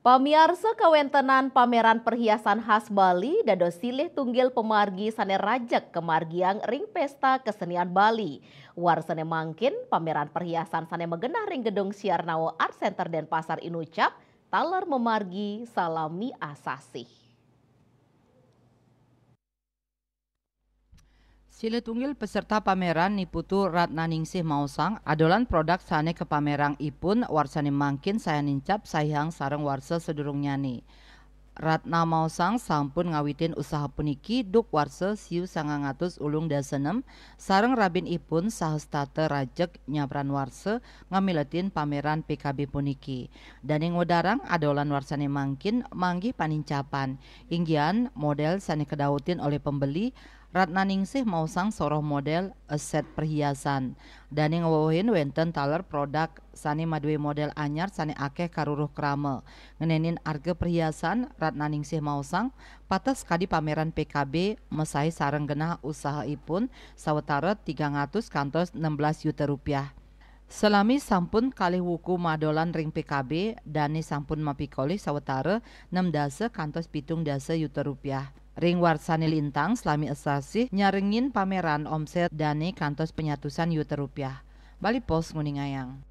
Pamiarsa kawentenan pameran perhiasan khas Bali dan dosilih tunggil pemargi sane rajak kemargiang ring pesta kesenian Bali. Warsane mangkin pameran perhiasan sane megenah ring gedung Siarnao Art Center dan Denpasar Inucap, talar memargi salami asasih. tunggil peserta pameran Niputu Ratna Ningsih Mausang adolan produk sane ke pameran ipun warsani mangkin saya nincap sayang sarang warsa sedurung nyani. Ratna Mausang sampun ngawitin usaha puniki duk warsa siu sangangatus ulung dasenem sarang rabin ipun sahastate rajek nyabran warsa ngamiletin pameran PKB puniki. Dan yang wadarang adolan warsani mangkin manggi panincapan. Inggian model sane kedautin oleh pembeli Ratna Ningsih mausang soroh model aset perhiasan. dan yang ngawawahin wenten taler produk sani madwe model anyar sani akeh karuruh krame. Ngenenin arga perhiasan Ratna Ningsih mausang patas kadi pameran PKB mesai saranggenah genah usaha ipun sawetara 300 kantos 16 juta rupiah. Selami sampun kali wuku madolan ring PKB dani sampun mapikoli sawetara 6 dasa kantos pitung dasa yuta rupiah. Ring Warsani Lintang Selami esasi nyaringin pameran omset dani kantos penyatusan yuta rupiah. Bali Pos Nguningayang.